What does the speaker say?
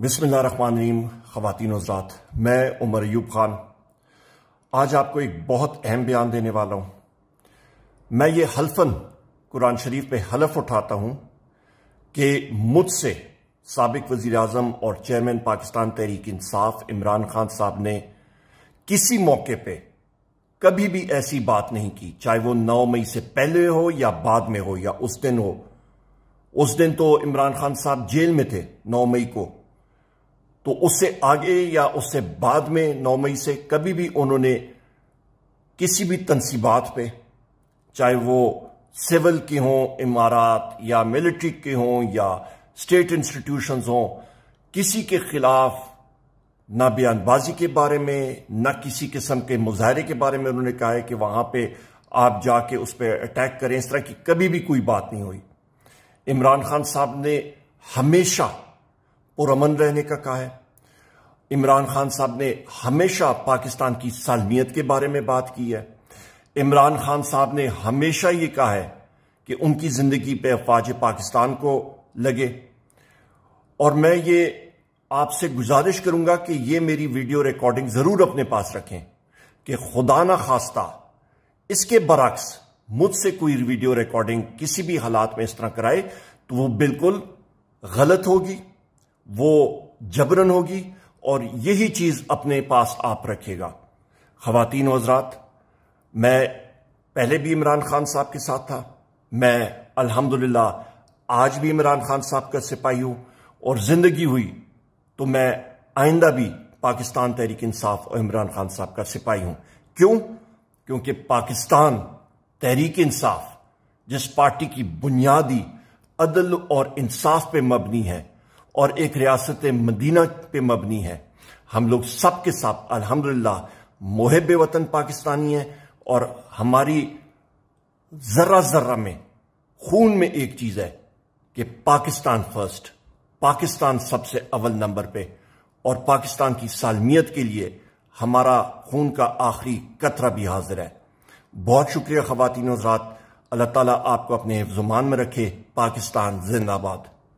बिसमिल्ल रहीम ख़वान हजरात मैं उमर ऐब ख़ान आज आपको एक बहुत अहम बयान देने वाला हूँ मैं ये हल्फन कुरान शरीफ पे हलफ उठाता हूँ कि मुझसे सबक वज़ी अजम और चेयरमैन पाकिस्तान तहरीक इंसाफ इमरान खान साहब ने किसी मौके पर कभी भी ऐसी बात नहीं की चाहे वो नौ मई से पहले हो या बाद में हो या उस दिन हो उस दिन तो इमरान खान साहब जेल में थे नौ मई को तो उससे आगे या उससे बाद में नौ मई से कभी भी उन्होंने किसी भी तनसीबात पे चाहे वो सिविल की हों इमारात या मिलिट्री की हों या स्टेट इंस्टीट्यूशंस हों किसी के खिलाफ ना बयानबाजी के बारे में ना किसी किस्म के मुजाहरे के बारे में उन्होंने कहा है कि वहां पे आप जाके उस पर अटैक करें इस तरह की कभी भी कोई बात नहीं हुई इमरान खान साहब ने हमेशा और अमन रहने का कहा है इमरान खान साहब ने हमेशा पाकिस्तान की सालमियत के बारे में बात की है इमरान खान साहब ने हमेशा ये कहा है कि उनकी ज़िंदगी पे अफवाज पाकिस्तान को लगे और मैं ये आपसे गुजारिश करूंगा कि ये मेरी वीडियो रिकॉर्डिंग ज़रूर अपने पास रखें कि खुदा ना खास्ता इसके बरक्स मुझसे कोई वीडियो रिकॉर्डिंग किसी भी हालात में इस तरह कराए तो वो बिल्कुल गलत होगी वो जबरन होगी और यही चीज़ अपने पास आप रखेगा ख़वान हजरात मैं पहले भी इमरान खान साहब के साथ था मैं अल्हम्दुलिल्लाह आज भी इमरान खान साहब का सिपाही हूं और ज़िंदगी हुई तो मैं आइंदा भी पाकिस्तान तहरीक इंसाफ और इमरान खान साहब का सिपाही हूं क्यों क्योंकि पाकिस्तान तहरीक इंसाफ जिस पार्टी की बुनियादी अदल और इंसाफ पे मबनी है और एक रियासत मदीना पे मबनी है हम लोग सब के साथ अल्हम्दुलिल्लाह मोहब वतन पाकिस्तानी है और हमारी जर्रा जर्रा में खून में एक चीज़ है कि पाकिस्तान फर्स्ट पाकिस्तान सबसे अव्वल नंबर पे और पाकिस्तान की सालमियत के लिए हमारा खून का आखिरी कतरा भी हाजिर है बहुत शुक्रिया ख़वान हजरात अल्लाह ताला आपको अपने जुमान में रखे पाकिस्तान जिंदाबाद